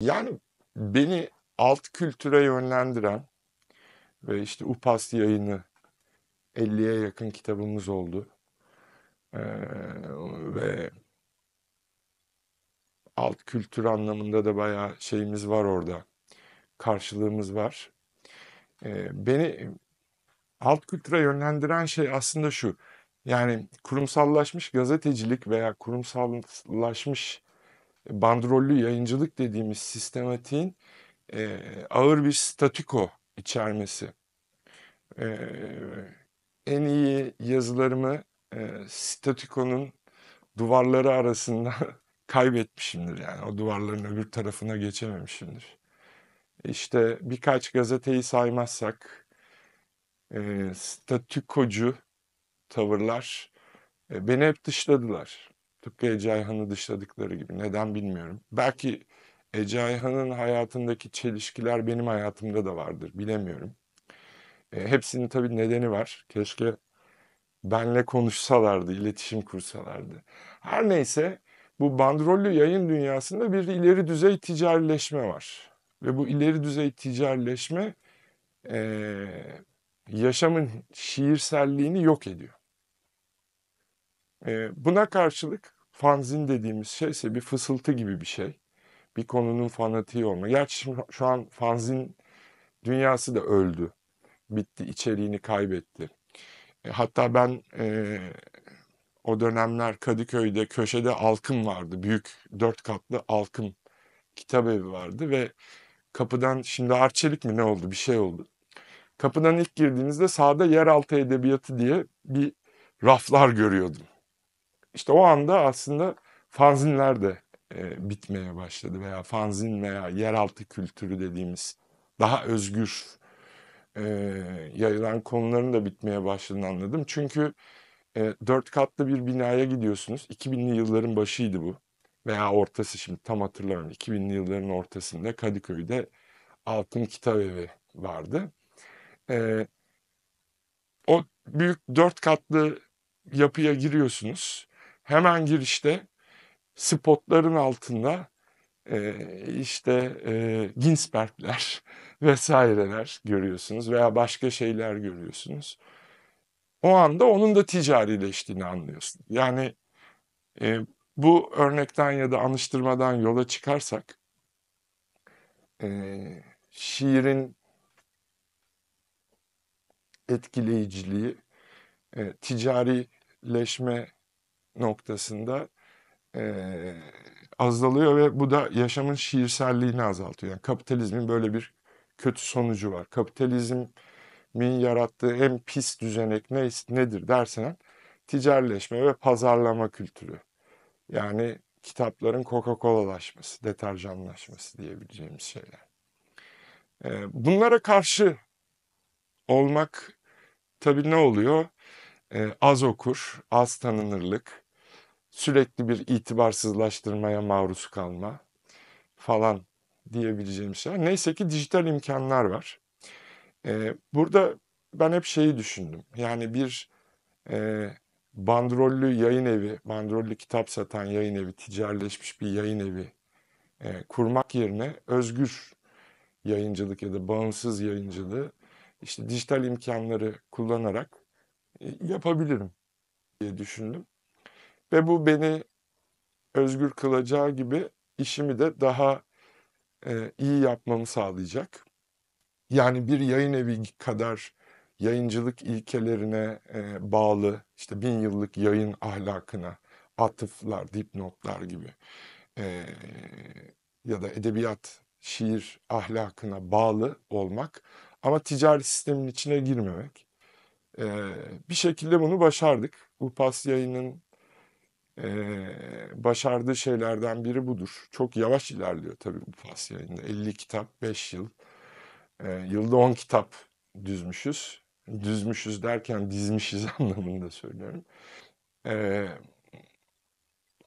Yani beni alt kültüre yönlendiren ve işte UPAS yayını 50'ye yakın kitabımız oldu. Ee, ve alt kültür anlamında da bayağı şeyimiz var orada. Karşılığımız var. Ee, beni alt kültüre yönlendiren şey aslında şu. Yani kurumsallaşmış gazetecilik veya kurumsallaşmış bandrollü yayıncılık dediğimiz sistematiğin e, ağır bir statiko içermesi. E, en iyi yazılarımı e, statikonun duvarları arasında kaybetmişimdir yani. O duvarların öbür tarafına geçememişimdir. İşte birkaç gazeteyi saymazsak e, statükocu tavırlar e, beni hep dışladılar. Tıpkı Ece Ayhan'ı dışladıkları gibi. Neden bilmiyorum. Belki Ece Ayhan'ın hayatındaki çelişkiler benim hayatımda da vardır. Bilemiyorum. E, hepsinin tabii nedeni var. Keşke benle konuşsalardı, iletişim kursalardı. Her neyse bu bandrollü yayın dünyasında bir ileri düzey ticarileşme var. Ve bu ileri düzey ticarileşme e, yaşamın şiirselliğini yok ediyor. Buna karşılık fanzin dediğimiz şey ise bir fısıltı gibi bir şey. Bir konunun fanatiği olma. Gerçi şu an fanzin dünyası da öldü. Bitti, içeriğini kaybetti. E, hatta ben e, o dönemler Kadıköy'de köşede Alkım vardı. Büyük dört katlı Alkım kitap evi vardı ve kapıdan şimdi Arçelik mi ne oldu bir şey oldu. Kapıdan ilk girdiğinizde sağda yeraltı edebiyatı diye bir raflar görüyordum. İşte o anda aslında fanzinler de e, bitmeye başladı veya fanzin veya yeraltı kültürü dediğimiz daha özgür e, yayılan konuların da bitmeye başladığını anladım. Çünkü e, dört katlı bir binaya gidiyorsunuz. 2000'li yılların başıydı bu veya ortası şimdi tam hatırlamıyorum. 2000'li yılların ortasında Kadıköy'de Altın Kitap Evi vardı. E, o büyük dört katlı yapıya giriyorsunuz hemen girişte spotların altında e, işte e, Ginsberg'ler vesaireler görüyorsunuz veya başka şeyler görüyorsunuz. O anda onun da ticarileştiğini anlıyorsun. Yani e, bu örnekten ya da anıştırmadan yola çıkarsak e, şiirin etkileyiciliği, e, ticarileşme noktasında e, azalıyor ve bu da yaşamın şiirselliğini azaltıyor. Yani kapitalizmin böyle bir kötü sonucu var. Kapitalizmin yarattığı en pis düzenek ne, nedir dersen ticaretleşme ve pazarlama kültürü. Yani kitapların Coca-Cola'laşması, deterjanlaşması diyebileceğimiz şeyler. Bunlara karşı olmak tabii ne oluyor? Az okur, az tanınırlık, sürekli bir itibarsızlaştırmaya maruz kalma falan diyebileceğim şeyler. Neyse ki dijital imkanlar var. Ee, burada ben hep şeyi düşündüm. Yani bir e, bandrollü yayın evi, bandrollü kitap satan yayın evi, ticaretleşmiş bir yayın evi e, kurmak yerine özgür yayıncılık ya da bağımsız yayıncılığı işte dijital imkanları kullanarak e, yapabilirim diye düşündüm. Ve bu beni özgür kılacağı gibi işimi de daha e, iyi yapmamı sağlayacak. Yani bir yayın evi kadar yayıncılık ilkelerine e, bağlı işte bin yıllık yayın ahlakına atıflar, dipnotlar gibi e, ya da edebiyat, şiir ahlakına bağlı olmak ama ticari sistemin içine girmemek. E, bir şekilde bunu başardık. Upas yayının başardığı şeylerden biri budur. Çok yavaş ilerliyor tabii bu fas yayında. 50 kitap, 5 yıl. Yılda 10 kitap düzmüşüz. Düzmüşüz derken dizmişiz anlamında söylüyorum.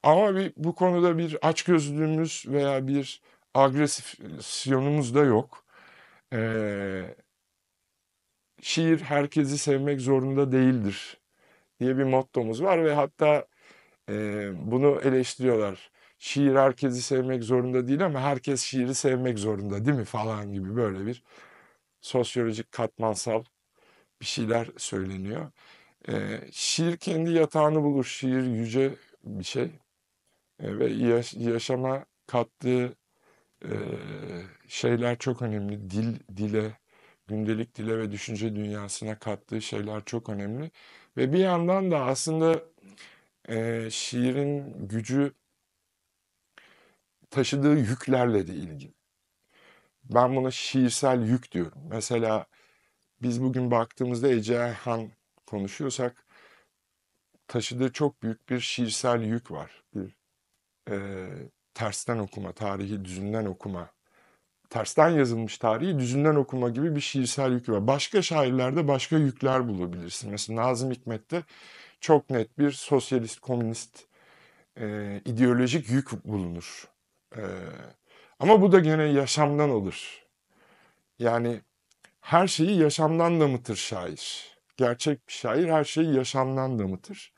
Ama bir, bu konuda bir açgözlülüğümüz veya bir agresyonumuz da yok. Ee, şiir herkesi sevmek zorunda değildir diye bir mottomuz var ve hatta e, bunu eleştiriyorlar. Şiir herkesi sevmek zorunda değil ama herkes şiiri sevmek zorunda değil mi falan gibi böyle bir sosyolojik katmansal bir şeyler söyleniyor. E, şiir kendi yatağını bulur. Şiir yüce bir şey e, ve yaş yaşama kattığı e, şeyler çok önemli. Dil, dile, gündelik dile ve düşünce dünyasına kattığı şeyler çok önemli. Ve bir yandan da aslında e, şiirin gücü taşıdığı yüklerle de ilgili. Ben buna şiirsel yük diyorum. Mesela biz bugün baktığımızda Ece Erhan konuşuyorsak taşıdığı çok büyük bir şiirsel yük var. Bir e, tersten okuma, tarihi düzünden okuma, tersten yazılmış tarihi düzünden okuma gibi bir şiirsel yük var. Başka şairlerde başka yükler bulabilirsin. Mesela Nazım Hikmet'te çok net bir sosyalist, komünist e, ideolojik yük bulunur. E, ama bu da gene yaşamdan olur. Yani her şeyi yaşamdan damıtır şair. Gerçek bir şair her şeyi yaşamdan damıtır.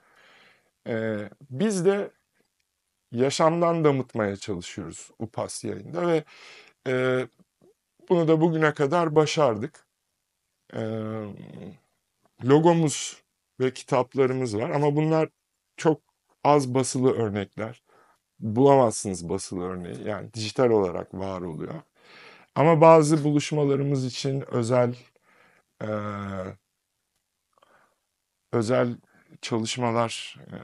E, biz de yaşamdan damıtmaya çalışıyoruz UPAS yayında ve e, bunu da bugüne kadar başardık. E, logomuz ve kitaplarımız var ama bunlar çok az basılı örnekler. Bulamazsınız basılı örneği yani dijital olarak var oluyor. Ama bazı buluşmalarımız için özel e, özel çalışmalar e,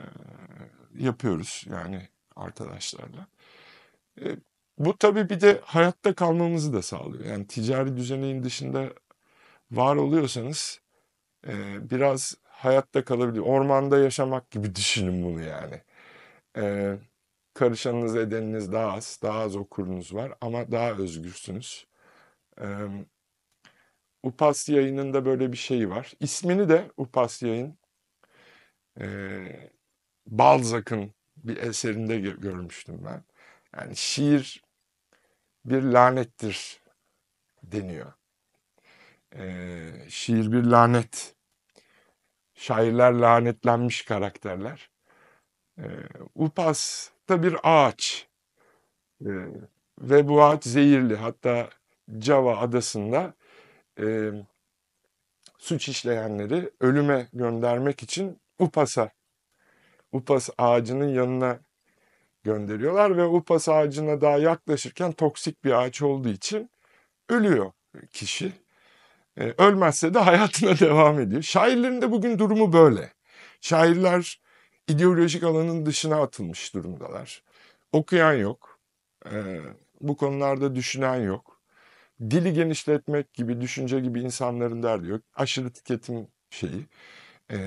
yapıyoruz yani arkadaşlarla. E, bu tabii bir de hayatta kalmamızı da sağlıyor. Yani ticari düzeneğin dışında var oluyorsanız e, biraz hayatta kalabilir. Ormanda yaşamak gibi düşünün bunu yani. Ee, karışanınız edeniniz daha az, daha az okurunuz var ama daha özgürsünüz. Ee, Upas yayının da böyle bir şeyi var. İsmini de Upas yayın e, Balzac'ın bir eserinde görmüştüm ben. Yani şiir bir lanettir deniyor. E, şiir bir lanet şairler lanetlenmiş karakterler. E, ee, Upas da bir ağaç e, ve bu ağaç zehirli. Hatta Java adasında e, suç işleyenleri ölüme göndermek için Upas'a, Upas ağacının yanına gönderiyorlar ve Upas ağacına daha yaklaşırken toksik bir ağaç olduğu için ölüyor kişi. Ee, ölmezse de hayatına devam ediyor. Şairlerin de bugün durumu böyle. Şairler ideolojik alanın dışına atılmış durumdalar. Okuyan yok. Ee, bu konularda düşünen yok. Dili genişletmek gibi, düşünce gibi insanların derdi yok. Aşırı tüketim şeyi e,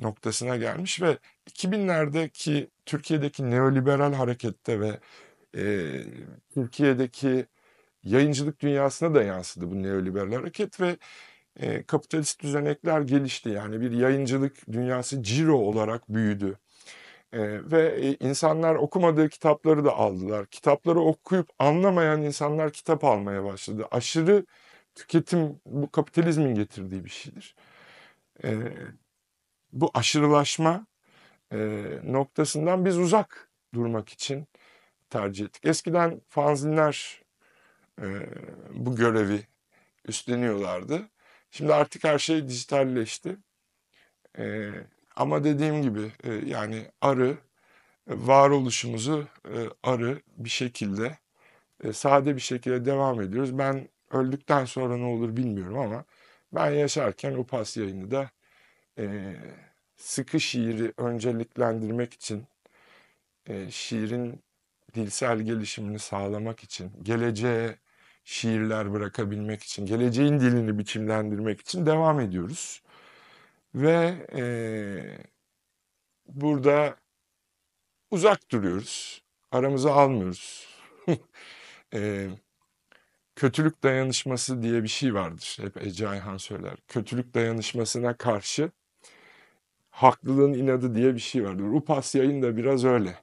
noktasına gelmiş ve 2000'lerdeki Türkiye'deki neoliberal harekette ve e, Türkiye'deki yayıncılık dünyasına da yansıdı bu neoliberal hareket ve e, kapitalist düzenekler gelişti. Yani bir yayıncılık dünyası ciro olarak büyüdü. E, ve e, insanlar okumadığı kitapları da aldılar. Kitapları okuyup anlamayan insanlar kitap almaya başladı. Aşırı tüketim bu kapitalizmin getirdiği bir şeydir. E, bu aşırılaşma e, noktasından biz uzak durmak için tercih ettik. Eskiden fanzinler e, bu görevi üstleniyorlardı. Şimdi artık her şey dijitalleşti. E, ama dediğim gibi e, yani arı varoluşumuzu arı bir şekilde sade bir şekilde devam ediyoruz. Ben öldükten sonra ne olur bilmiyorum ama ben yaşarken o pas yayını da sıkı şiiri önceliklendirmek için, şiirin dilsel gelişimini sağlamak için, geleceğe şiirler bırakabilmek için, geleceğin dilini biçimlendirmek için devam ediyoruz. Ve e, burada uzak duruyoruz, aramızı almıyoruz. e, kötülük dayanışması diye bir şey vardır, hep Ece Ayhan söyler. Kötülük dayanışmasına karşı haklılığın inadı diye bir şey vardır. Upas yayın da biraz öyle.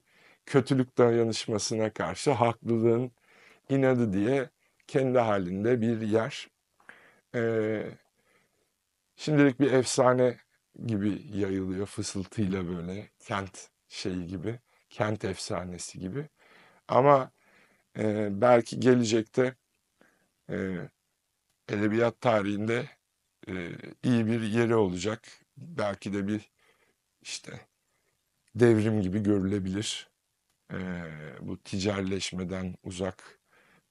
Kötülük dayanışmasına karşı haklılığın inadı diye kendi halinde bir yer. E, şimdilik bir efsane gibi yayılıyor fısıltıyla böyle kent şeyi gibi, kent efsanesi gibi. Ama e, belki gelecekte e, edebiyat tarihinde e, iyi bir yeri olacak. Belki de bir işte devrim gibi görülebilir. E, bu ticaretleşmeden uzak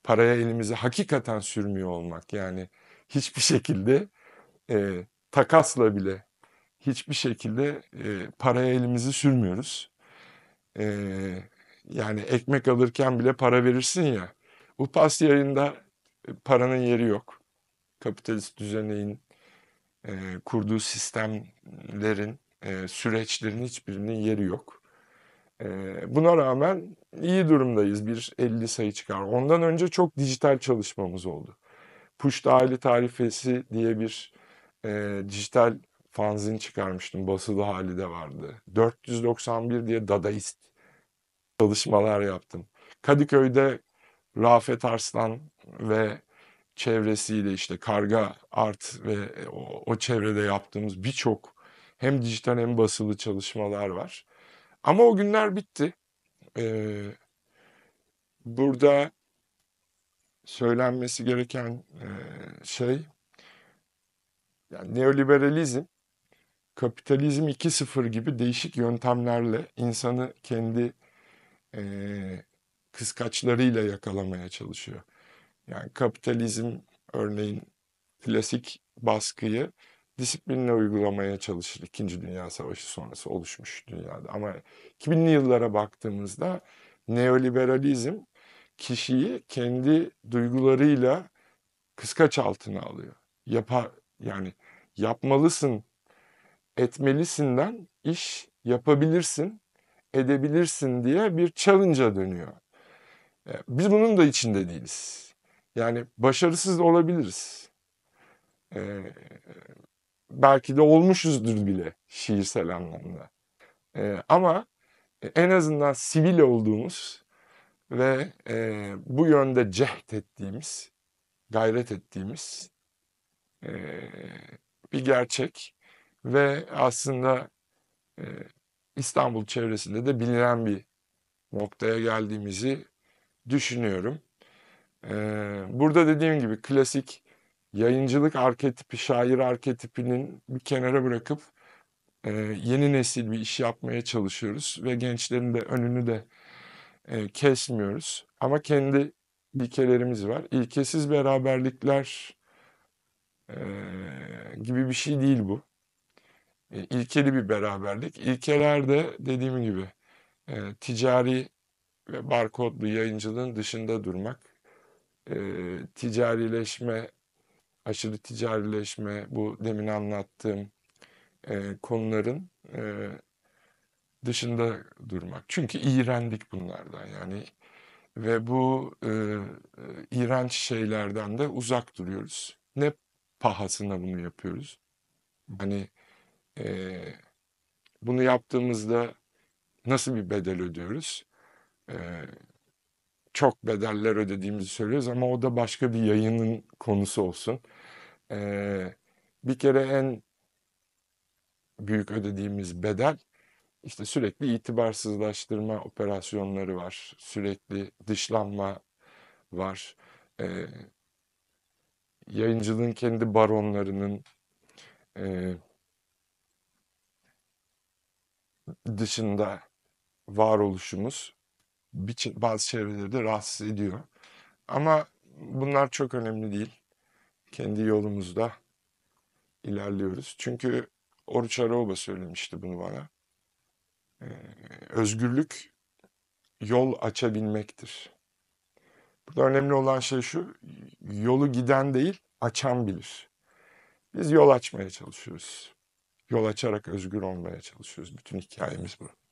paraya elimizi hakikaten sürmüyor olmak. Yani hiçbir şekilde e, takasla bile hiçbir şekilde e, paraya elimizi sürmüyoruz. E, yani ekmek alırken bile para verirsin ya. Bu pas yayında e, paranın yeri yok. Kapitalist düzeneğin e, kurduğu sistemlerin, e, süreçlerin hiçbirinin yeri yok. E, buna rağmen iyi durumdayız. Bir 50 sayı çıkar. Ondan önce çok dijital çalışmamız oldu. Push dahili tarifesi diye bir e, dijital fanzin çıkarmıştım. Basılı hali de vardı. 491 diye dadaist çalışmalar yaptım. Kadıköy'de Rafet Arslan ve çevresiyle işte Karga Art ve e, o, o çevrede yaptığımız birçok hem dijital hem basılı çalışmalar var. Ama o günler bitti. Ee, burada söylenmesi gereken e, şey yani neoliberalizm kapitalizm 2.0 gibi değişik yöntemlerle insanı kendi e, kıskaçlarıyla yakalamaya çalışıyor. Yani kapitalizm örneğin klasik baskıyı disiplinle uygulamaya çalışır İkinci Dünya Savaşı sonrası oluşmuş dünyada. Ama 2000'li yıllara baktığımızda neoliberalizm kişiyi kendi duygularıyla kıskaç altına alıyor. Yapar yani yapmalısın, etmelisinden iş yapabilirsin, edebilirsin diye bir challenge'a dönüyor. E, biz bunun da içinde değiliz. Yani başarısız olabiliriz. Ee, belki de olmuşuzdur bile şiirsel anlamda. Ee, e, ama en azından sivil olduğumuz ve e, bu yönde cehd ettiğimiz, gayret ettiğimiz e, bir gerçek ve aslında e, İstanbul çevresinde de bilinen bir noktaya geldiğimizi düşünüyorum. E, burada dediğim gibi klasik yayıncılık arketipi, şair arketipinin bir kenara bırakıp e, yeni nesil bir iş yapmaya çalışıyoruz ve gençlerin de önünü de e, kesmiyoruz. Ama kendi ilkelerimiz var. İlkesiz beraberlikler e, gibi bir şey değil bu. E, ilkeli bir beraberlik. İlkeler de dediğim gibi e, ticari ve barkodlu yayıncılığın dışında durmak, e, ticarileşme aşırı ticarileşme, bu demin anlattığım e, konuların e, dışında durmak. Çünkü iğrendik bunlardan yani ve bu e, e, iğrenç şeylerden de uzak duruyoruz. Ne pahasına bunu yapıyoruz. Hani e, bunu yaptığımızda nasıl bir bedel ödüyoruz? E, çok bedeller ödediğimizi söylüyoruz ama o da başka bir yayının konusu olsun. Ee, bir kere en büyük ödediğimiz bedel işte sürekli itibarsızlaştırma operasyonları var. Sürekli dışlanma var. Ee, yayıncılığın kendi baronlarının e, dışında varoluşumuz bazı çevrelerde rahatsız ediyor. Ama bunlar çok önemli değil kendi yolumuzda ilerliyoruz. Çünkü Oruç Aroba söylemişti bunu bana. Ee, özgürlük yol açabilmektir. Burada önemli olan şey şu, yolu giden değil, açan bilir. Biz yol açmaya çalışıyoruz. Yol açarak özgür olmaya çalışıyoruz. Bütün hikayemiz bu.